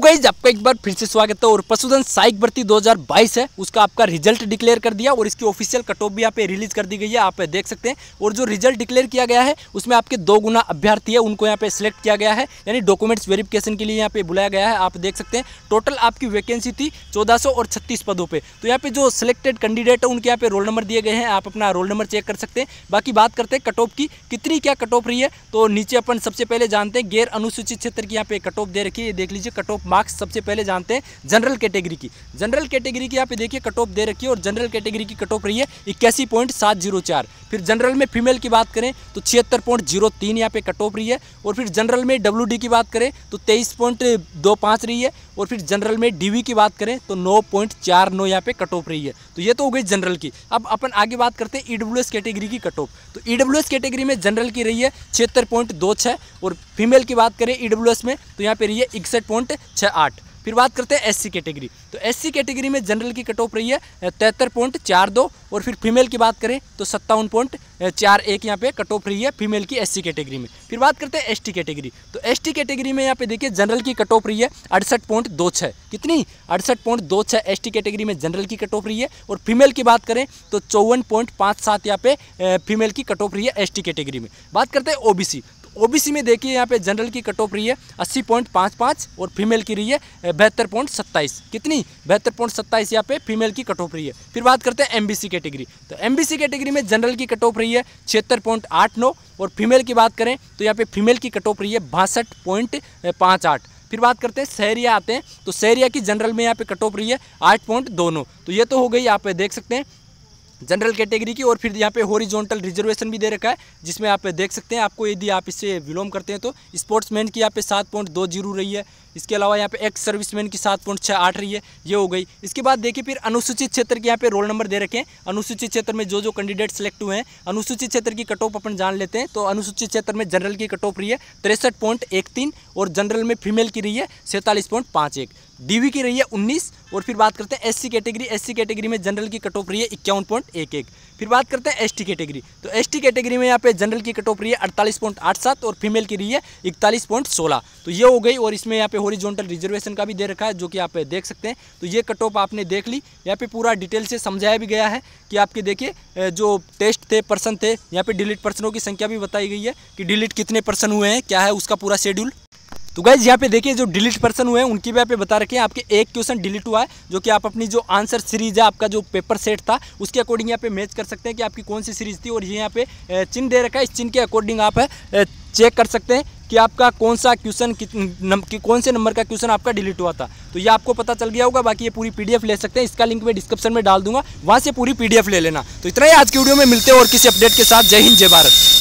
तो गाइज आपका एक बार फिर से स्वागत है और पशुधन सहायक भर्ती 2022 है उसका आपका रिजल्ट डिक्लेयर कर दिया और इसकी ऑफिशियल कट ऑफ भी यहाँ पे रिलीज कर दी गई है आप देख सकते हैं और जो रिजल्ट डिक्लेयर किया गया है उसमें आपके दो गुना अभ्यर्थी है उनको यहाँ पे सिलेक्ट किया गया है यानी डॉक्यूमेंट्स वेरिफिकेशन के लिए यहाँ पे बुलाया गया है आप देख सकते हैं टोटल आपकी वैकेंसी थी चौदह और छत्तीस पदों पर तो यहाँ पे जो सिलेक्टेड कैंडिडेट है उनके यहाँ पे रोल नंबर दिए गए हैं आप अपना रोल नंबर चेक कर सकते हैं बाकी बात करते हैं कट ऑफ की कितनी क्या कट ऑफ रही है तो नीचे अपन सबसे पहले जानते हैं गैर अनुसूचित क्षेत्र की यहाँ पे कट ऑफ दे रखी है देख लीजिए कट ऑफ मार्क्स सबसे पहले जानते हैं जनरल कैटेगरी की जनरल कैटेगरी की यहाँ पे देखिए कट ऑफ दे रखी है और जनरल कैटेगरी की कट ऑफ रही है इक्यासी पॉइंट सात जीरो चार फिर जनरल में फीमेल की बात करें तो छिहत्तर पॉइंट जीरो तीन यहाँ पे कट ऑफ रही है और फिर जनरल में डब्ल्यू डी की बात करें तो तेईस पॉइंट दो पाँच रही है और फिर जनरल में डी वी की बात करें तो नौ पॉइंट चार नौ यहाँ पे कट ऑफ रही है तो ये तो हो गई जनरल की अब अपन आगे बात करते हैं ई डब्ल्यू एस कैटेगरी की कट ऑफ तो ई डब्ल्यू एस कैटेगरी में जनरल की रही है छिहत्तर पॉइंट दो छः और फीमेल की बात करें ई डब्ल्यू एस में तो यहाँ पे रही है इकसठ पॉइंट छः आठ फिर बात करते हैं एससी कैटेगरी तो एससी कैटेगरी में जनरल की कट ऑफ रही है तिहत्तर पॉइंट चार दो और फिर फीमेल की बात करें तो सत्तावन पॉइंट चार एक यहाँ पे कट ऑफ रही है फीमेल की एससी कैटेगरी में फिर बात करते हैं एसटी कैटेगरी तो एसटी कैटेगरी में यहाँ पे देखिए जनरल की कट ऑफ रही है अड़सठ पॉइंट दो छः कितनी अड़सठ पॉइंट दो छः एस कैटेगरी में जनरल की कट ऑफ रही है और फीमेल की बात करें तो चौवन पॉइंट पाँच सात यहाँ पे फीमेल की कट ऑफ रही है एस कैटेगरी में बात करते हैं ओ ओबीसी में देखिए यहाँ पे जनरल की कट ऑफ रही है अस्सी पॉइंट पाँच पाँच और फीमेल की रही है बहत्तर पॉइंट सत्ताईस कितनी बहत्तर पॉइंट सत्ताईस यहाँ पे फीमेल की कट ऑफ रही है फिर बात करते हैं एमबीसी कैटेगरी तो एमबीसी कैटेगरी में जनरल की कट ऑफ रही है छिहत्तर पॉइंट आठ नौ और फीमेल की बात करें तो यहाँ पे फीमेल की कट ऑफ रही है बासठ पॉइंट पाँच आठ फिर बात करते हैं सहरिया आते हैं तो सहरिया की जनरल में यहाँ पे कट ऑफ रही है आठ पॉइंट दोनों तो ये तो हो गई आप देख सकते हैं जनरल कैटेगरी की और फिर यहाँ पे हॉरिजॉन्टल रिजर्वेशन भी दे रखा है जिसमें आप देख सकते हैं आपको यदि आप इससे विलोम करते हैं तो स्पोर्ट्समैन की यहाँ पे सात पॉइंट दो जीरो रही है इसके अलावा यहाँ पे एक्स सर्विसमैन की सात पॉइंट छः आठ रही है ये हो गई इसके बाद देखिए फिर अनुसूचित क्षेत्र के यहाँ पे रोल नंबर दे रखे हैं अनुसूचित क्षेत्र में जो जो कैंडिडेट सेलेक्ट हुए हैं अनुसूचित क्षेत्र की कट ऑफ अपन जान लेते हैं तो अनुसूचित क्षेत्र में जनरल की कट ऑफ रही है तिरसठ और जनरल में फीमेल की रही है सैंतालीस पॉइंट पाँच एक डीवी की रही है उन्नीस और फिर बात करते हैं एससी कैटेगरी एससी कैटेगरी में जनरल की कट ऑफ रही है इक्यावन पॉइंट एक एक फिर बात करते हैं एसटी कैटेगरी तो एसटी कैटेगरी में यहाँ पे जनरल की कट ऑफ रही है अड़तालीस पॉइंट आठ सात और फीमेल की रही है इकतालीस पॉइंट सोलह तो ये हो गई और इसमें यहाँ पे होरिजोनटल रिजर्वेशन का भी दे रखा है जो कि आप देख सकते हैं तो ये कट ऑफ आपने देख ली यहाँ पर पूरा डिटेल से समझाया भी गया है कि आपके देखिए जो टेस्ट थे पर्सन थे यहाँ पर डिलीट पर्सनों की संख्या भी बताई गई है कि डिलीट कितने पर्सन हुए हैं क्या है उसका पूरा शेड्यूल तो गाइज यहाँ पे देखिए जो डिलीट पर्सन हुए हैं उनकी भी आप बता रखे हैं आपके एक क्वेश्चन डिलीट हुआ है जो कि आप अपनी जो आंसर सीरीज है आपका जो पेपर सेट था उसके अकॉर्डिंग यहाँ पे मैच कर सकते हैं कि आपकी कौन सी सीरीज थी और ये यहाँ पे चिन्ह दे रखा है इस चिन्ह के अकॉर्डिंग आप चेक कर सकते हैं कि आपका कौन सा क्वेश्चन कि कौन से नंबर का क्वेश्चन आपका डिलीट हुआ था तो ये आपको पता चल गया होगा बाकी ये पूरी पीडीएफ ले सकते हैं इसका लिंक मैं डिस्क्रिप्शन में डाल दूंगा वहाँ से पूरी पीडीएफ ले लेना तो इतना ही आज की वीडियो में मिलते हैं और किसी अपडेट के साथ जय हिंद जय भारत